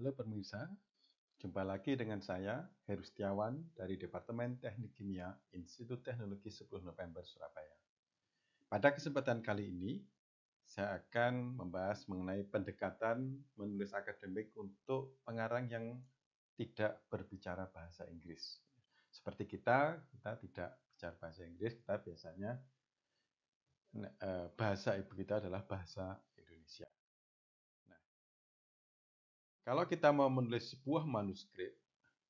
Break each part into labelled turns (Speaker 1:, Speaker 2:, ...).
Speaker 1: Halo pemirsa, jumpa lagi dengan saya Heru Setiawan dari Departemen Teknik Kimia Institut Teknologi 10 November Surabaya. Pada kesempatan kali ini, saya akan membahas mengenai pendekatan menulis akademik untuk pengarang yang tidak berbicara bahasa Inggris. Seperti kita, kita tidak bicara bahasa Inggris, kita biasanya eh, bahasa ibu kita adalah bahasa Indonesia. Kalau kita mau menulis sebuah manuskrip,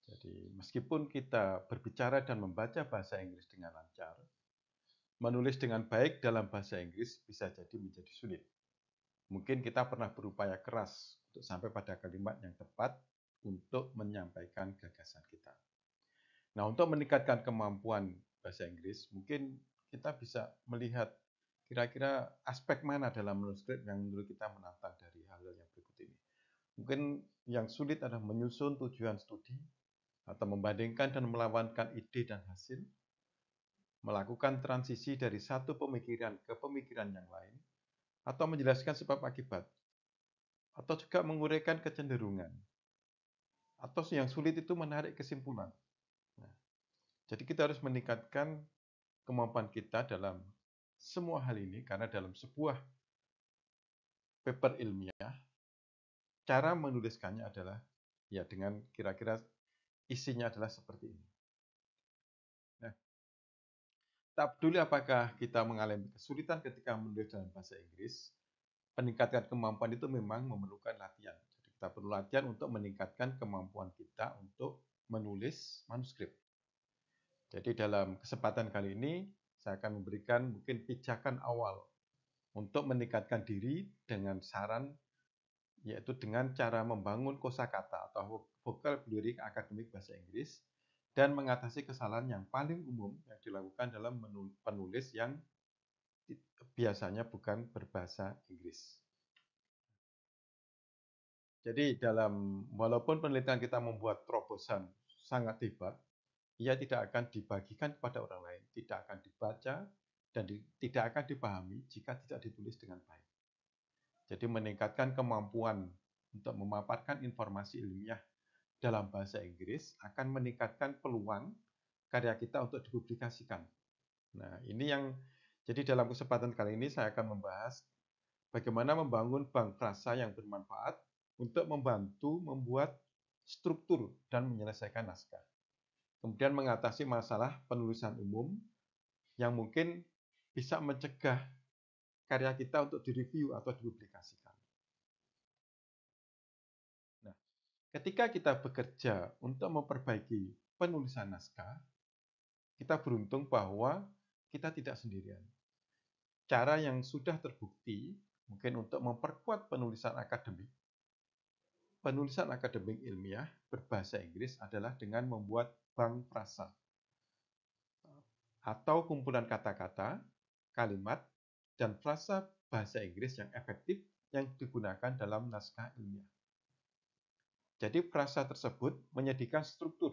Speaker 1: jadi meskipun kita berbicara dan membaca bahasa Inggris dengan lancar, menulis dengan baik dalam bahasa Inggris bisa jadi menjadi sulit. Mungkin kita pernah berupaya keras untuk sampai pada kalimat yang tepat untuk menyampaikan gagasan kita. Nah, untuk meningkatkan kemampuan bahasa Inggris, mungkin kita bisa melihat kira-kira aspek mana dalam manuskrip yang menurut kita menantang dari hal hal yang berikut ini. Mungkin yang sulit adalah menyusun tujuan studi atau membandingkan dan melawankan ide dan hasil, melakukan transisi dari satu pemikiran ke pemikiran yang lain, atau menjelaskan sebab akibat, atau juga menguraikan kecenderungan, atau yang sulit itu menarik kesimpulan. Nah, jadi kita harus meningkatkan kemampuan kita dalam semua hal ini karena dalam sebuah paper ilmiah Cara menuliskannya adalah ya dengan kira-kira isinya adalah seperti ini. Nah, tak peduli apakah kita mengalami kesulitan ketika menulis dalam bahasa Inggris, peningkatan kemampuan itu memang memerlukan latihan. Jadi kita perlu latihan untuk meningkatkan kemampuan kita untuk menulis manuskrip. Jadi dalam kesempatan kali ini saya akan memberikan mungkin pijakan awal untuk meningkatkan diri dengan saran yaitu dengan cara membangun kosakata atau vokal vocabulary akademik bahasa Inggris dan mengatasi kesalahan yang paling umum yang dilakukan dalam penulis yang biasanya bukan berbahasa Inggris. Jadi dalam walaupun penelitian kita membuat terobosan sangat hebat, ia tidak akan dibagikan kepada orang lain, tidak akan dibaca dan di, tidak akan dipahami jika tidak ditulis dengan baik. Jadi meningkatkan kemampuan untuk memaparkan informasi ilmiah dalam bahasa Inggris akan meningkatkan peluang karya kita untuk dipublikasikan. Nah, ini yang jadi dalam kesempatan kali ini saya akan membahas bagaimana membangun bank frasa yang bermanfaat untuk membantu membuat struktur dan menyelesaikan naskah. Kemudian mengatasi masalah penulisan umum yang mungkin bisa mencegah karya kita untuk direview atau dipublikasikan. Nah, ketika kita bekerja untuk memperbaiki penulisan naskah, kita beruntung bahwa kita tidak sendirian. Cara yang sudah terbukti mungkin untuk memperkuat penulisan akademik. Penulisan akademik ilmiah berbahasa Inggris adalah dengan membuat bank frasa atau kumpulan kata-kata, kalimat, dan frasa bahasa Inggris yang efektif yang digunakan dalam naskah ilmiah. Jadi frasa tersebut menyediakan struktur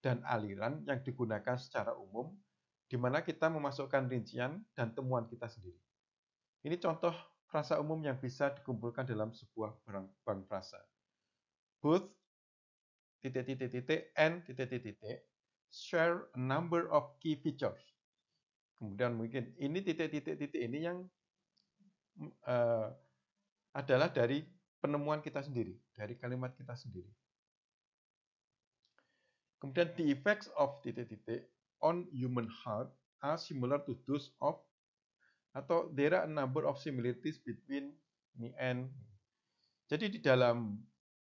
Speaker 1: dan aliran yang digunakan secara umum di mana kita memasukkan rincian dan temuan kita sendiri. Ini contoh frasa umum yang bisa dikumpulkan dalam sebuah bank frasa. Both titik titik titik and titik titik share a number of key features Kemudian mungkin ini titik-titik-titik ini yang uh, adalah dari penemuan kita sendiri, dari kalimat kita sendiri. Kemudian the effects of titik-titik on human heart are similar to those of atau there are a number of similarities between me and. Jadi di dalam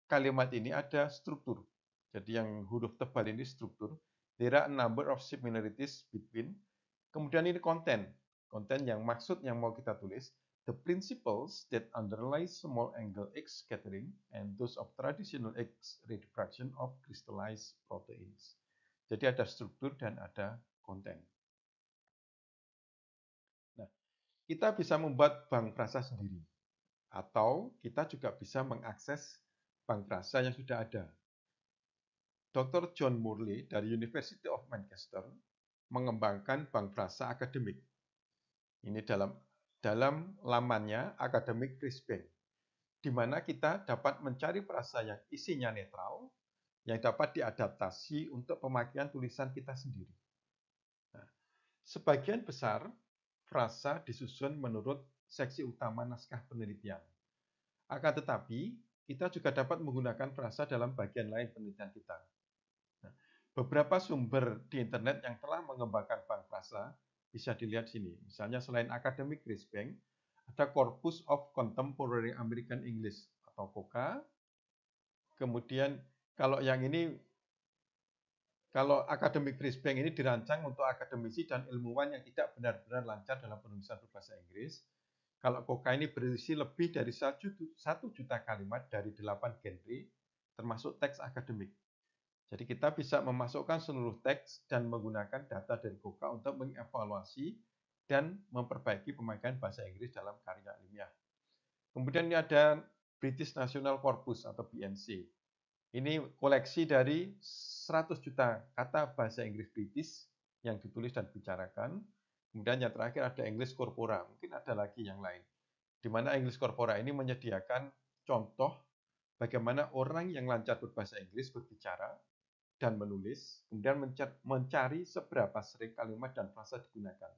Speaker 1: kalimat ini ada struktur. Jadi yang huruf tebal ini struktur. There are a number of similarities between Kemudian ini konten. Konten yang maksud yang mau kita tulis. The principles that underlie small angle X scattering and those of traditional X refraction of crystallized proteins. Jadi ada struktur dan ada konten. Nah, kita bisa membuat bank frasa sendiri. Atau kita juga bisa mengakses bank frasa yang sudah ada. Dr. John Murley dari University of Manchester mengembangkan bank frasa akademik. Ini dalam dalam lamannya Akademik Risbank, di mana kita dapat mencari frasa yang isinya netral, yang dapat diadaptasi untuk pemakaian tulisan kita sendiri. Nah, sebagian besar frasa disusun menurut seksi utama naskah penelitian. Akan tetapi, kita juga dapat menggunakan frasa dalam bagian lain penelitian kita. Beberapa sumber di internet yang telah mengembangkan bank frasa bisa dilihat sini. Misalnya selain Academic Risk Bank, ada Corpus of Contemporary American English atau COCA. Kemudian kalau yang ini, kalau Academic Risk Bank ini dirancang untuk akademisi dan ilmuwan yang tidak benar-benar lancar dalam penulisan berbahasa Inggris. Kalau COCA ini berisi lebih dari satu juta kalimat dari delapan genre, termasuk teks akademik. Jadi kita bisa memasukkan seluruh teks dan menggunakan data dari Koka untuk mengevaluasi dan memperbaiki pemakaian bahasa Inggris dalam karya ilmiah. Kemudian ini ada British National Corpus atau BNC. Ini koleksi dari 100 juta kata bahasa Inggris British yang ditulis dan dibicarakan. Kemudian yang terakhir ada English Corpora, mungkin ada lagi yang lain. Di mana English Corpora ini menyediakan contoh bagaimana orang yang lancar berbahasa Inggris berbicara dan menulis, kemudian mencari seberapa sering kalimat dan frasa digunakan.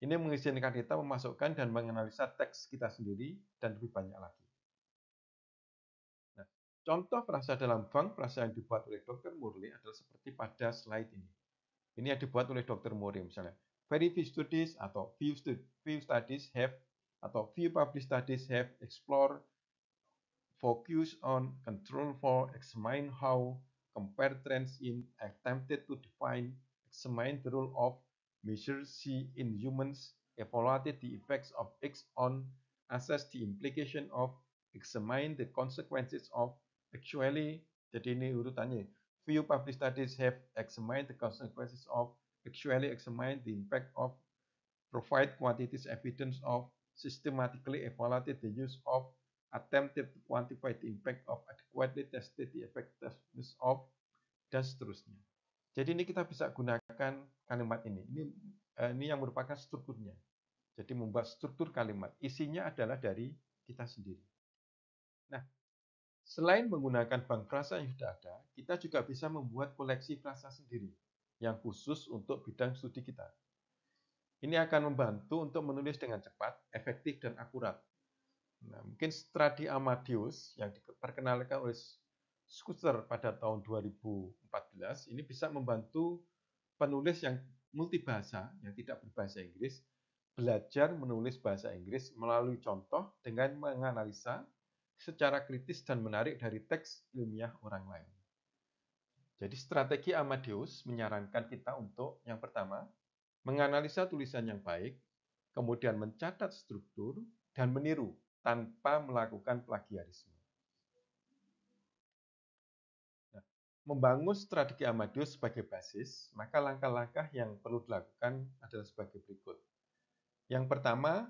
Speaker 1: Ini mengizinkan kita memasukkan dan menganalisa teks kita sendiri dan lebih banyak lagi. Nah, contoh frasa dalam bank, frasa yang dibuat oleh Dr. Murley adalah seperti pada slide ini. Ini yang dibuat oleh Dr. Murli misalnya. Very few studies atau few, stu few studies have atau few published studies have explored focus on control for examine how compare trends in attempted to define examine the role of measure C in humans, evaluate the effects of X on, assess the implication of, examine the consequences of, actually, jadi ini urutannya, few published studies have examined the consequences of, actually examined the impact of, provide quantitative evidence of, systematically evaluated the use of, attempted to quantify the impact of adequately tested the effectiveness of dan seterusnya. Jadi ini kita bisa gunakan kalimat ini. Ini eh, ini yang merupakan strukturnya. Jadi membuat struktur kalimat. Isinya adalah dari kita sendiri. Nah, selain menggunakan bank frasa yang sudah ada, kita juga bisa membuat koleksi frasa sendiri yang khusus untuk bidang studi kita. Ini akan membantu untuk menulis dengan cepat, efektif, dan akurat Nah, mungkin Stradi Amadeus yang diperkenalkan oleh Scooter pada tahun 2014 ini bisa membantu penulis yang multibahasa, yang tidak berbahasa Inggris, belajar menulis bahasa Inggris melalui contoh dengan menganalisa secara kritis dan menarik dari teks ilmiah orang lain. Jadi strategi Amadeus menyarankan kita untuk yang pertama, menganalisa tulisan yang baik, kemudian mencatat struktur dan meniru tanpa melakukan plagiarisme. Nah, membangun strategi Amadeus sebagai basis, maka langkah-langkah yang perlu dilakukan adalah sebagai berikut. Yang pertama,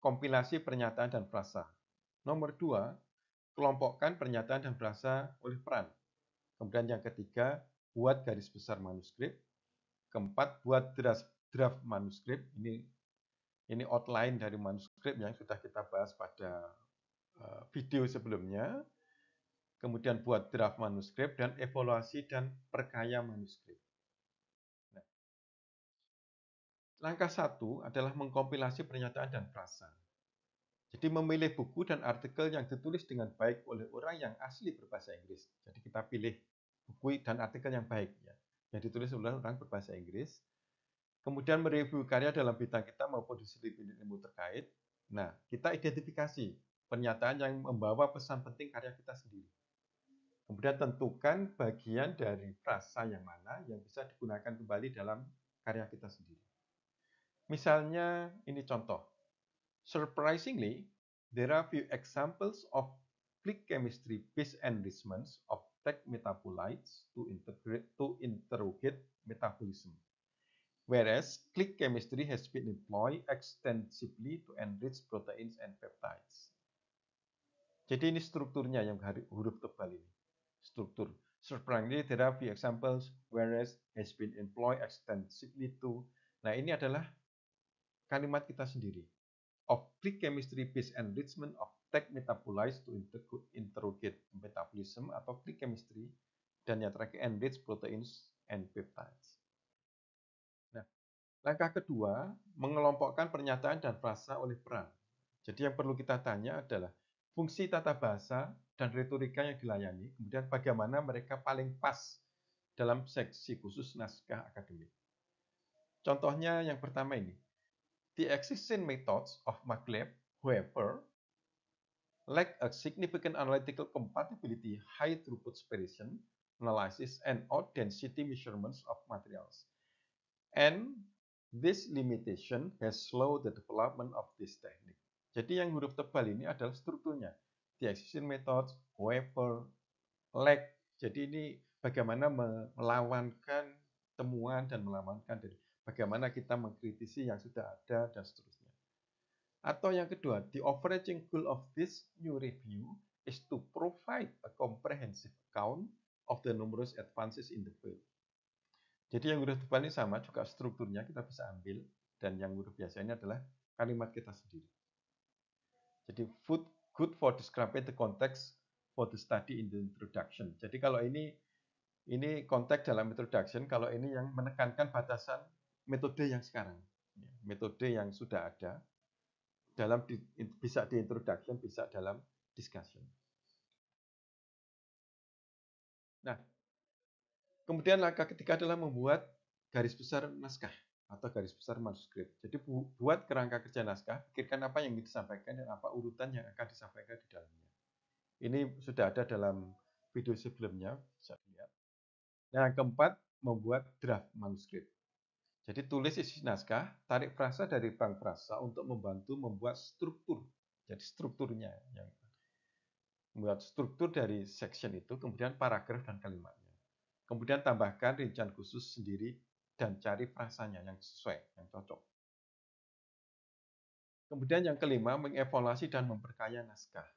Speaker 1: kompilasi pernyataan dan frasa. Nomor dua, kelompokkan pernyataan dan frasa oleh peran. Kemudian yang ketiga, buat garis besar manuskrip. Keempat, buat draft, draft manuskrip. Ini ini outline dari manuskrip script yang sudah kita bahas pada eh, video sebelumnya, kemudian buat draft manuskrip dan evaluasi dan perkaya manuskrip. Nah, langkah satu adalah mengkompilasi pernyataan dan frasa. Jadi memilih buku dan artikel yang ditulis dengan baik oleh orang yang asli berbahasa Inggris. Jadi kita pilih buku dan artikel yang baik ya, yang ditulis oleh orang berbahasa Inggris. Kemudian mereview karya dalam bidang kita maupun disiplin ilmu terkait. Nah, kita identifikasi pernyataan yang membawa pesan penting karya kita sendiri. Kemudian tentukan bagian dari frasa yang mana yang bisa digunakan kembali dalam karya kita sendiri. Misalnya, ini contoh. Surprisingly, there are few examples of click chemistry based enrichments of tech metabolites to, integrate, to interrogate metabolism whereas click chemistry has been employed extensively to enrich proteins and peptides. Jadi ini strukturnya yang huruf tebal ini. Struktur. Surprisingly, there are few examples whereas has been employed extensively to. Nah, ini adalah kalimat kita sendiri. Of click chemistry based enrichment of tech metabolites to interrogate metabolism atau click chemistry dan yang terakhir enrich proteins and peptides. Langkah kedua, mengelompokkan pernyataan dan frasa oleh peran. Jadi yang perlu kita tanya adalah fungsi tata bahasa dan retorika yang dilayani, kemudian bagaimana mereka paling pas dalam seksi khusus naskah akademik. Contohnya yang pertama ini, the existing methods of Maglev, however, lack a significant analytical compatibility, high throughput separation, analysis, and authenticity density measurements of materials, and This limitation has slowed the development of this technique. Jadi yang huruf tebal ini adalah strukturnya. The existing methods, however, lack. Jadi ini bagaimana melawankan temuan dan melawankan dari bagaimana kita mengkritisi yang sudah ada dan seterusnya. Atau yang kedua, the overarching goal of this new review is to provide a comprehensive account of the numerous advances in the field. Jadi yang huruf depan ini sama, juga strukturnya kita bisa ambil. Dan yang huruf biasa ini adalah kalimat kita sendiri. Jadi food good for describing the context for the study in the introduction. Jadi kalau ini ini konteks dalam introduction, kalau ini yang menekankan batasan metode yang sekarang. Ya, metode yang sudah ada dalam di, bisa di introduction, bisa dalam discussion. Nah, Kemudian langkah ketiga adalah membuat garis besar naskah atau garis besar manuskrip. Jadi buat kerangka kerja naskah, pikirkan apa yang ingin disampaikan dan apa urutan yang akan disampaikan di dalamnya. Ini sudah ada dalam video sebelumnya, bisa lihat. Nah, yang keempat, membuat draft manuskrip. Jadi tulis isi naskah, tarik frasa dari bank frasa untuk membantu membuat struktur. Jadi strukturnya yang membuat struktur dari section itu, kemudian paragraf dan kalimat. Kemudian tambahkan rincian khusus sendiri dan cari frasanya yang sesuai, yang cocok. Kemudian yang kelima, mengevaluasi dan memperkaya naskah.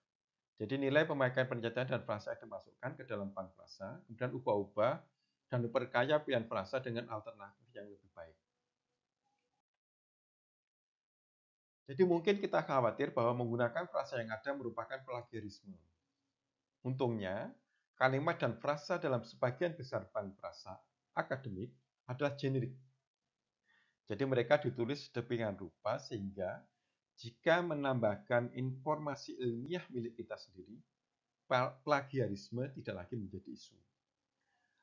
Speaker 1: Jadi nilai pemakaian pernyataan dan frasa yang dimasukkan ke dalam bank frasa, kemudian ubah-ubah dan memperkaya pilihan frasa dengan alternatif yang lebih baik. Jadi mungkin kita khawatir bahwa menggunakan frasa yang ada merupakan plagiarisme. Untungnya, Kalimat dan frasa dalam sebagian besar bank frasa akademik adalah generik. Jadi mereka ditulis dengan rupa sehingga jika menambahkan informasi ilmiah milik kita sendiri, plagiarisme tidak lagi menjadi isu.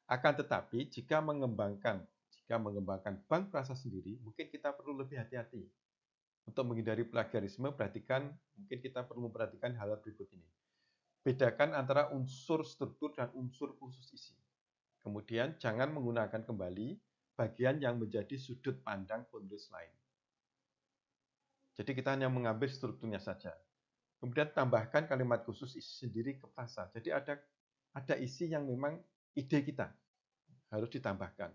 Speaker 1: Akan tetapi, jika mengembangkan jika mengembangkan bank frasa sendiri, mungkin kita perlu lebih hati-hati. Untuk menghindari plagiarisme, perhatikan mungkin kita perlu memperhatikan hal berikut ini bedakan antara unsur struktur dan unsur khusus isi. Kemudian jangan menggunakan kembali bagian yang menjadi sudut pandang penulis lain. Jadi kita hanya mengambil strukturnya saja. Kemudian tambahkan kalimat khusus isi sendiri ke frasa. Jadi ada ada isi yang memang ide kita harus ditambahkan.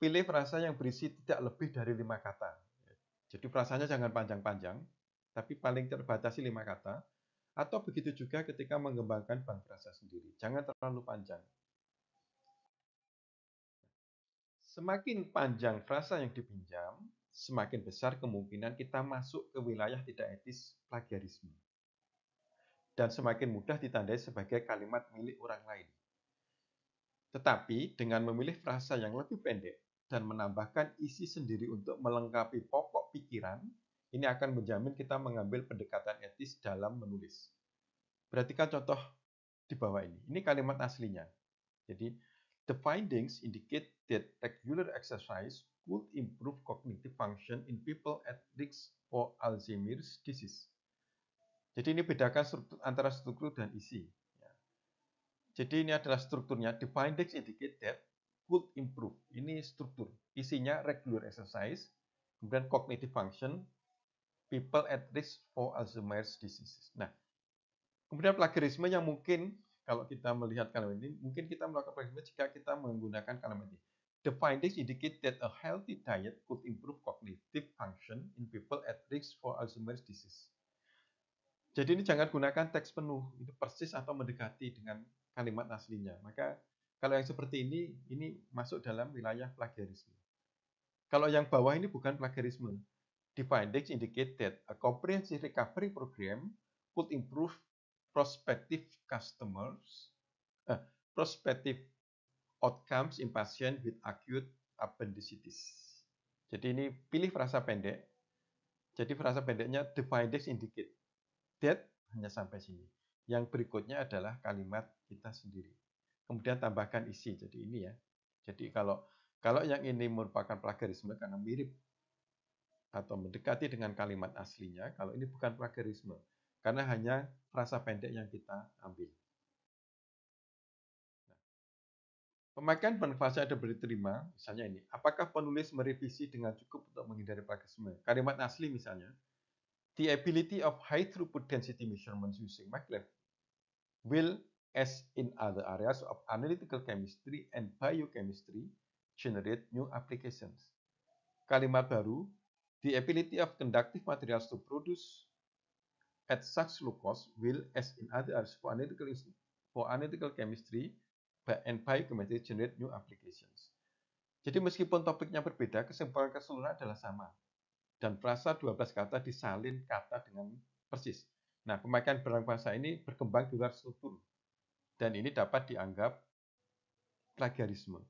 Speaker 1: Pilih frasa yang berisi tidak lebih dari lima kata. Jadi frasanya jangan panjang-panjang, tapi paling terbatasi lima kata atau begitu juga ketika mengembangkan bank frasa sendiri. Jangan terlalu panjang. Semakin panjang frasa yang dipinjam, semakin besar kemungkinan kita masuk ke wilayah tidak etis plagiarisme. Dan semakin mudah ditandai sebagai kalimat milik orang lain. Tetapi dengan memilih frasa yang lebih pendek dan menambahkan isi sendiri untuk melengkapi pokok pikiran, ini akan menjamin kita mengambil pendekatan etis dalam menulis. Perhatikan contoh di bawah ini. Ini kalimat aslinya. Jadi, the findings indicate that regular exercise could improve cognitive function in people at risk for Alzheimer's disease. Jadi ini bedakan struktur, antara struktur dan isi. Ya. Jadi ini adalah strukturnya. The findings indicate that could improve. Ini struktur. Isinya regular exercise, kemudian cognitive function, people at risk for Alzheimer's disease. Nah, kemudian plagiarisme yang mungkin kalau kita melihat kalimat ini, mungkin kita melakukan plagiarisme jika kita menggunakan kalimat ini. The findings indicate that a healthy diet could improve cognitive function in people at risk for Alzheimer's disease. Jadi ini jangan gunakan teks penuh, itu persis atau mendekati dengan kalimat aslinya. Maka kalau yang seperti ini, ini masuk dalam wilayah plagiarisme. Kalau yang bawah ini bukan plagiarisme, The findings indicate that a comprehensive recovery program could improve prospective customers, uh, prospective outcomes in patients with acute appendicitis. Jadi ini pilih frasa pendek. Jadi frasa pendeknya the findings indicate that hanya sampai sini. Yang berikutnya adalah kalimat kita sendiri. Kemudian tambahkan isi. Jadi ini ya. Jadi kalau kalau yang ini merupakan plagiarisme karena mirip atau mendekati dengan kalimat aslinya kalau ini bukan plagiarisme karena hanya frasa pendek yang kita ambil. Nah, pemakaian bahasa ada beri terima, misalnya ini, apakah penulis merevisi dengan cukup untuk menghindari plagiarisme? Kalimat asli misalnya, the ability of high throughput density measurements using MATLAB will as in other areas of analytical chemistry and biochemistry generate new applications. Kalimat baru The ability of conductive materials to produce at such low cost will, as in other areas for analytical, for analytical chemistry and biochemistry, generate new applications. Jadi meskipun topiknya berbeda, kesimpulan keseluruhan adalah sama. Dan frasa 12 kata disalin kata dengan persis. Nah, pemakaian barang bahasa ini berkembang di luar struktur. Dan ini dapat dianggap plagiarisme.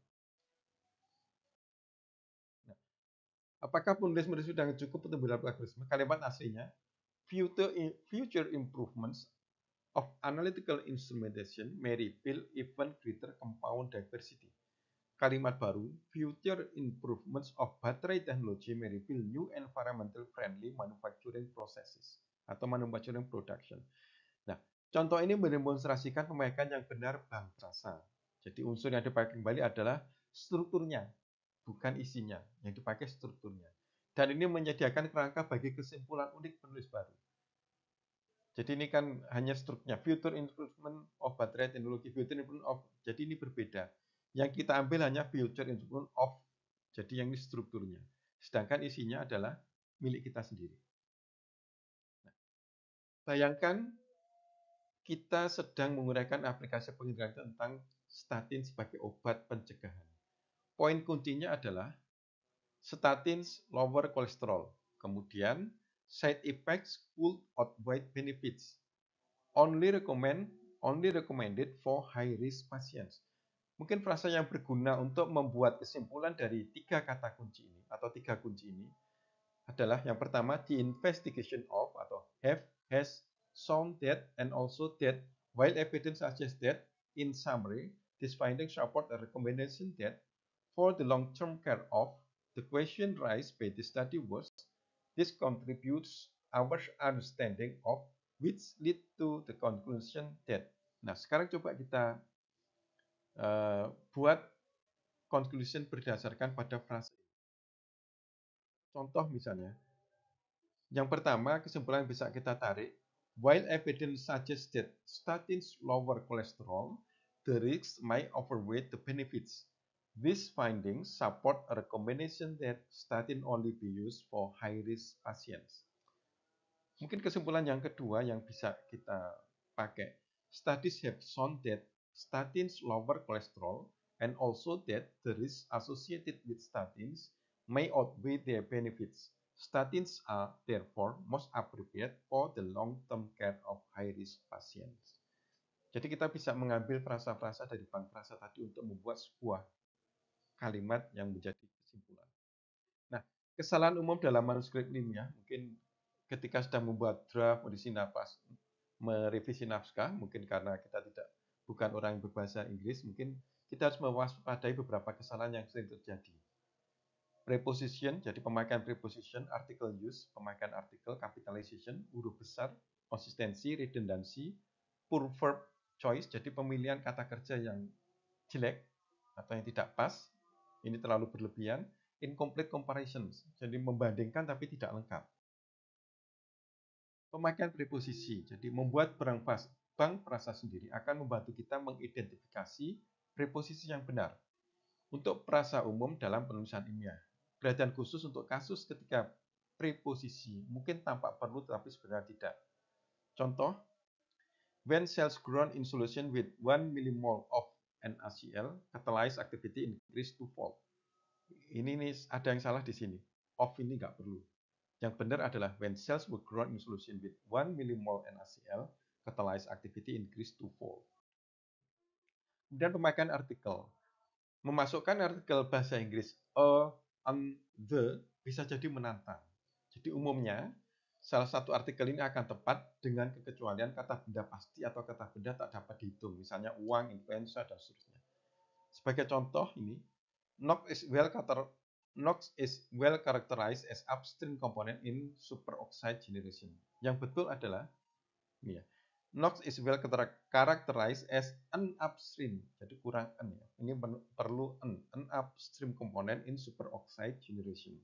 Speaker 1: Apakah penulis menulis sudah cukup untuk beberapa algoritma? Kalimat aslinya, future, future improvements of analytical instrumentation may reveal even greater compound diversity. Kalimat baru, future improvements of battery technology may reveal new environmental friendly manufacturing processes atau manufacturing production. Nah, contoh ini mendemonstrasikan pemakaian yang benar bangsa. Jadi unsur yang dipakai kembali adalah strukturnya, bukan isinya, yang dipakai strukturnya. Dan ini menyediakan kerangka bagi kesimpulan unik penulis baru. Jadi ini kan hanya struknya future improvement of baterai teknologi, future improvement of, jadi ini berbeda. Yang kita ambil hanya future improvement of, jadi yang ini strukturnya. Sedangkan isinya adalah milik kita sendiri. Nah, bayangkan kita sedang menggunakan aplikasi penginderaan tentang statin sebagai obat pencegahan. Poin kuncinya adalah statins lower cholesterol. Kemudian side effects could outweigh benefits. Only recommend only recommended for high risk patients. Mungkin frasa yang berguna untuk membuat kesimpulan dari tiga kata kunci ini atau tiga kunci ini adalah yang pertama the investigation of atau have has shown that and also that while evidence suggests that in summary this finding support a recommendation that for the long-term care of, the question raised by the study was, this contributes our understanding of which lead to the conclusion that. Nah, sekarang coba kita uh, buat conclusion berdasarkan pada frase. Contoh misalnya, yang pertama kesimpulan yang bisa kita tarik, while evidence suggests that statins lower cholesterol, the risks may outweigh the benefits. This findings support a recommendation that statin only be used for high-risk patients. Mungkin kesimpulan yang kedua yang bisa kita pakai. Studies have shown that statins lower cholesterol and also that the risk associated with statins may outweigh their benefits. Statins are therefore most appropriate for the long-term care of high-risk patients. Jadi kita bisa mengambil frasa-frasa dari bank frasa tadi untuk membuat sebuah kalimat yang menjadi kesimpulan. Nah, kesalahan umum dalam manuskrip ilmiah ya, mungkin ketika sedang membuat draft, merevisi nafas, merevisi naskah, mungkin karena kita tidak bukan orang yang berbahasa Inggris, mungkin kita harus mewaspadai beberapa kesalahan yang sering terjadi. Preposition, jadi pemakaian preposition, artikel use, pemakaian artikel, capitalization, huruf besar, konsistensi, redundancy, poor verb choice, jadi pemilihan kata kerja yang jelek atau yang tidak pas, ini terlalu berlebihan. Incomplete comparisons, jadi membandingkan tapi tidak lengkap. Pemakaian preposisi, jadi membuat barang bank perasa sendiri akan membantu kita mengidentifikasi preposisi yang benar. Untuk perasa umum dalam penulisan ilmiah, perhatian khusus untuk kasus ketika preposisi mungkin tampak perlu tetapi sebenarnya tidak. Contoh, when cells grown in solution with 1 millimole of NaCl catalyze activity increase to fold. Ini nih ada yang salah di sini. Off ini nggak perlu. Yang benar adalah when cells were grown in solution with 1 millimol NaCl, catalyze activity increase to fold. Kemudian pemakaian artikel. Memasukkan artikel bahasa Inggris a, an, the bisa jadi menantang. Jadi umumnya salah satu artikel ini akan tepat dengan kekecualian kata benda pasti atau kata benda tak dapat dihitung, misalnya uang, influenza, dan seterusnya. Sebagai contoh ini, Knox is well, NOX is well characterized as upstream component in superoxide generation. Yang betul adalah, ini ya, Knox is well characterized as an upstream, jadi kurang n ya. Ini perlu n, an upstream component in superoxide generation.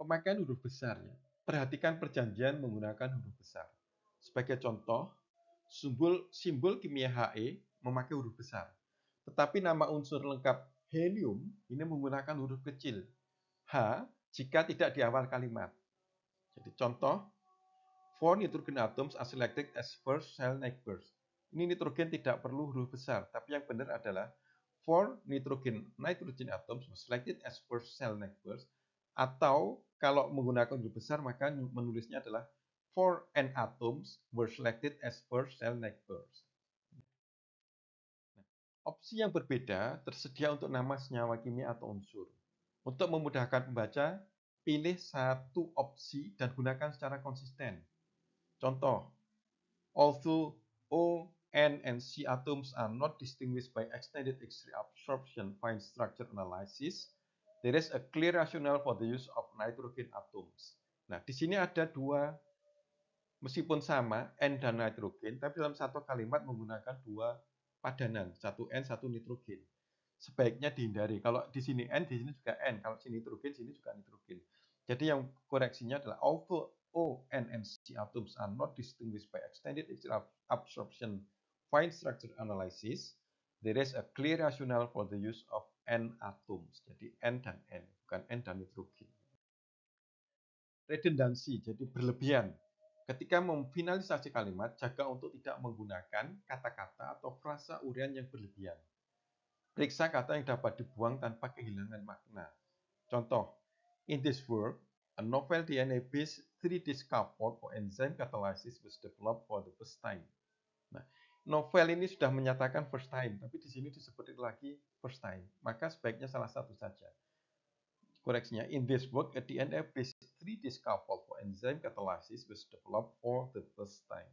Speaker 1: Pemakaian huruf besar ya perhatikan perjanjian menggunakan huruf besar. Sebagai contoh, simbol, simbol kimia He memakai huruf besar. Tetapi nama unsur lengkap helium ini menggunakan huruf kecil. H jika tidak di awal kalimat. Jadi contoh, for nitrogen atoms are selected as first cell neighbors. Ini nitrogen tidak perlu huruf besar, tapi yang benar adalah for nitrogen nitrogen atoms selected as first cell neighbors atau kalau menggunakan huruf besar maka menulisnya adalah for n atoms were selected as first cell neighbors. Nah, opsi yang berbeda tersedia untuk nama senyawa kimia atau unsur. Untuk memudahkan pembaca, pilih satu opsi dan gunakan secara konsisten. Contoh, although O, N, and C atoms are not distinguished by extended X-ray absorption fine structure analysis, There is a clear rationale for the use of nitrogen atoms. Nah, di sini ada dua, meskipun sama, N dan nitrogen, tapi dalam satu kalimat menggunakan dua padanan, satu N, satu nitrogen. Sebaiknya dihindari. Kalau di sini N, di sini juga N. Kalau di sini nitrogen, di sini juga nitrogen. Jadi yang koreksinya adalah although O, N, and C atoms are not distinguished by extended absorption fine structure analysis, there is a clear rationale for the use of N atom. Jadi N dan N, bukan N dan nitrogen. Redundansi, jadi berlebihan. Ketika memfinalisasi kalimat, jaga untuk tidak menggunakan kata-kata atau frasa urian yang berlebihan. Periksa kata yang dapat dibuang tanpa kehilangan makna. Contoh, in this work, a novel DNA-based 3D scaffold for enzyme catalysis was developed for the first time. Nah, novel ini sudah menyatakan first time, tapi di sini disebutin lagi first time. Maka sebaiknya salah satu saja. Koreksinya, in this work, a DNA 3D discovered for enzyme catalysis was developed for the first time.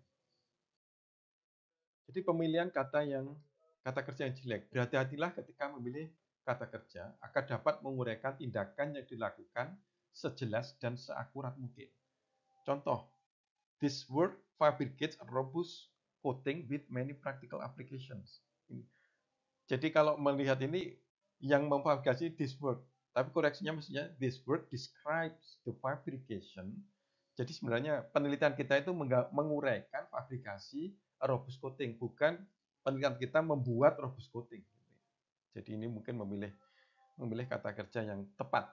Speaker 1: Jadi pemilihan kata yang kata kerja yang jelek. Berhati-hatilah ketika memilih kata kerja agar dapat menguraikan tindakan yang dilakukan sejelas dan seakurat mungkin. Contoh, this work fabricates a robust coating with many practical applications. Ini jadi kalau melihat ini yang memfabrikasi this work, tapi koreksinya mestinya this work describes the fabrication. Jadi sebenarnya penelitian kita itu menguraikan fabrikasi robust coating, bukan penelitian kita membuat robust coating. Jadi ini mungkin memilih memilih kata kerja yang tepat.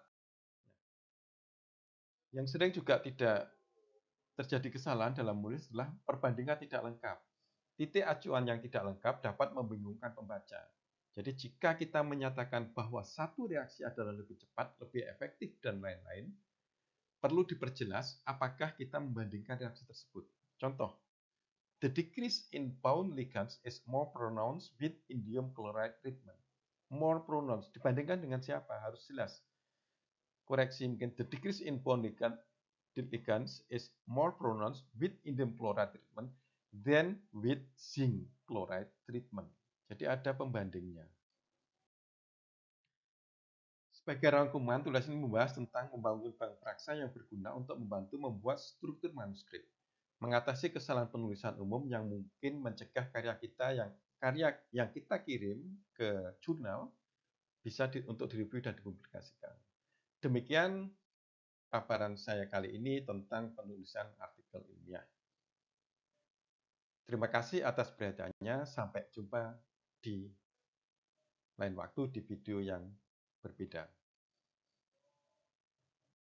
Speaker 1: Yang sering juga tidak terjadi kesalahan dalam menulis adalah perbandingan tidak lengkap. Titik acuan yang tidak lengkap dapat membingungkan pembaca. Jadi jika kita menyatakan bahwa satu reaksi adalah lebih cepat, lebih efektif, dan lain-lain, perlu diperjelas apakah kita membandingkan reaksi tersebut. Contoh, the decrease in bound ligands is more pronounced with indium chloride treatment. More pronounced, dibandingkan dengan siapa? Harus jelas. Koreksi mungkin, the decrease in bound ligand, ligands is more pronounced with indium chloride treatment than with zinc chloride treatment. Jadi ada pembandingnya. Sebagai rangkuman, tulis ini membahas tentang membangun bank praksa yang berguna untuk membantu membuat struktur manuskrip, mengatasi kesalahan penulisan umum yang mungkin mencegah karya kita yang karya yang kita kirim ke jurnal bisa di, untuk direview dan dipublikasikan. Demikian paparan saya kali ini tentang penulisan artikel ilmiah. Terima kasih atas perhatiannya. Sampai jumpa di lain waktu di video yang berbeda